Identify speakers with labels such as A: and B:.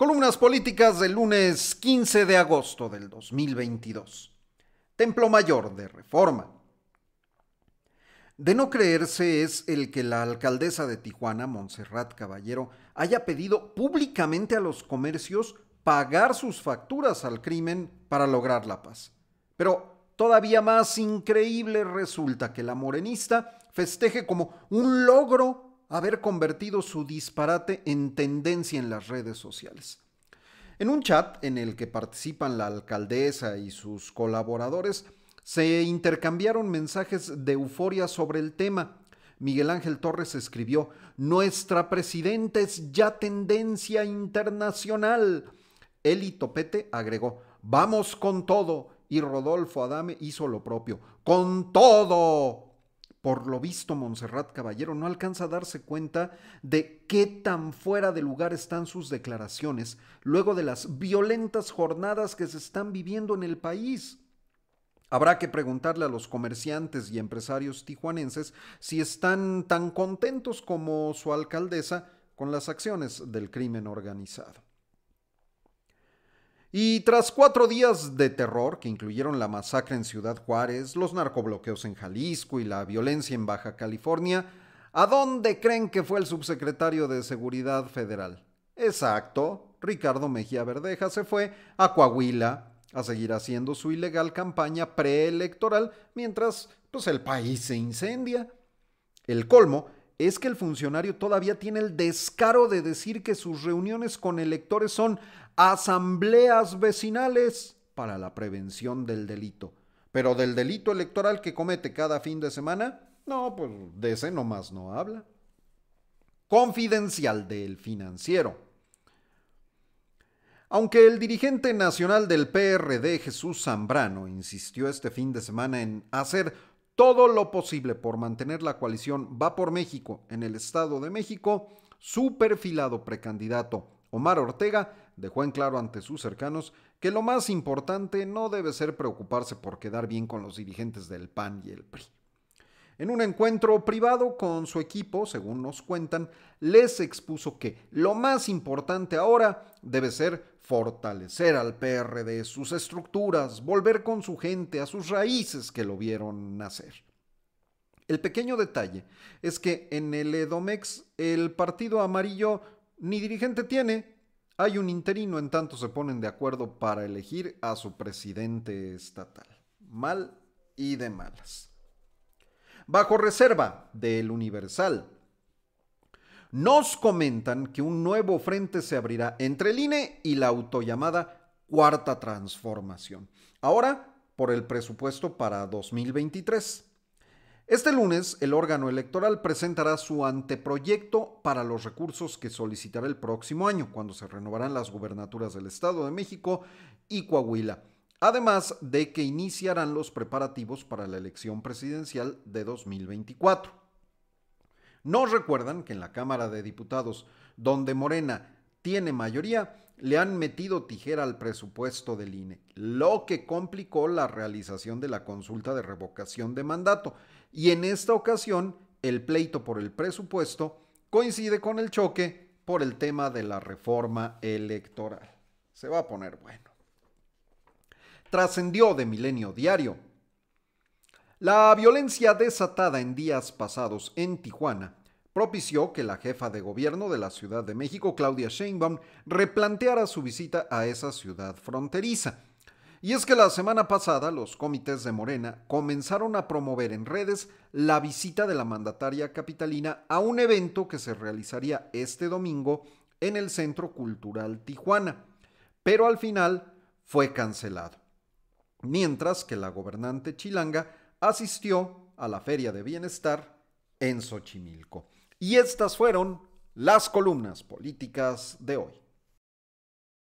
A: Columnas políticas del lunes 15 de agosto del 2022. Templo Mayor de Reforma. De no creerse es el que la alcaldesa de Tijuana, Montserrat Caballero, haya pedido públicamente a los comercios pagar sus facturas al crimen para lograr la paz. Pero todavía más increíble resulta que la morenista festeje como un logro haber convertido su disparate en tendencia en las redes sociales. En un chat en el que participan la alcaldesa y sus colaboradores, se intercambiaron mensajes de euforia sobre el tema. Miguel Ángel Torres escribió, Nuestra presidenta es ya tendencia internacional. Elito Topete agregó, Vamos con todo. Y Rodolfo Adame hizo lo propio, con todo. Por lo visto, Montserrat Caballero no alcanza a darse cuenta de qué tan fuera de lugar están sus declaraciones luego de las violentas jornadas que se están viviendo en el país. Habrá que preguntarle a los comerciantes y empresarios tijuanenses si están tan contentos como su alcaldesa con las acciones del crimen organizado. Y tras cuatro días de terror, que incluyeron la masacre en Ciudad Juárez, los narcobloqueos en Jalisco y la violencia en Baja California, ¿a dónde creen que fue el subsecretario de Seguridad Federal? Exacto, Ricardo Mejía Verdeja se fue a Coahuila a seguir haciendo su ilegal campaña preelectoral mientras pues, el país se incendia. El colmo es que el funcionario todavía tiene el descaro de decir que sus reuniones con electores son asambleas vecinales para la prevención del delito. Pero del delito electoral que comete cada fin de semana, no, pues de ese nomás no habla. Confidencial del financiero. Aunque el dirigente nacional del PRD, Jesús Zambrano, insistió este fin de semana en hacer todo lo posible por mantener la coalición Va por México en el Estado de México, su perfilado precandidato Omar Ortega dejó en claro ante sus cercanos que lo más importante no debe ser preocuparse por quedar bien con los dirigentes del PAN y el PRI. En un encuentro privado con su equipo, según nos cuentan, les expuso que lo más importante ahora debe ser fortalecer al PRD, sus estructuras, volver con su gente a sus raíces que lo vieron nacer. El pequeño detalle es que en el Edomex el partido amarillo ni dirigente tiene, hay un interino en tanto se ponen de acuerdo para elegir a su presidente estatal. Mal y de malas bajo reserva del Universal. Nos comentan que un nuevo frente se abrirá entre el INE y la autollamada Cuarta Transformación. Ahora, por el presupuesto para 2023. Este lunes, el órgano electoral presentará su anteproyecto para los recursos que solicitará el próximo año, cuando se renovarán las gubernaturas del Estado de México y Coahuila además de que iniciarán los preparativos para la elección presidencial de 2024. No recuerdan que en la Cámara de Diputados, donde Morena tiene mayoría, le han metido tijera al presupuesto del INE, lo que complicó la realización de la consulta de revocación de mandato. Y en esta ocasión, el pleito por el presupuesto coincide con el choque por el tema de la reforma electoral. Se va a poner bueno trascendió de Milenio Diario. La violencia desatada en días pasados en Tijuana propició que la jefa de gobierno de la Ciudad de México, Claudia Sheinbaum, replanteara su visita a esa ciudad fronteriza. Y es que la semana pasada los comités de Morena comenzaron a promover en redes la visita de la mandataria capitalina a un evento que se realizaría este domingo en el Centro Cultural Tijuana, pero al final fue cancelado mientras que la gobernante chilanga asistió a la Feria de Bienestar en Xochimilco. Y estas fueron las columnas políticas de hoy.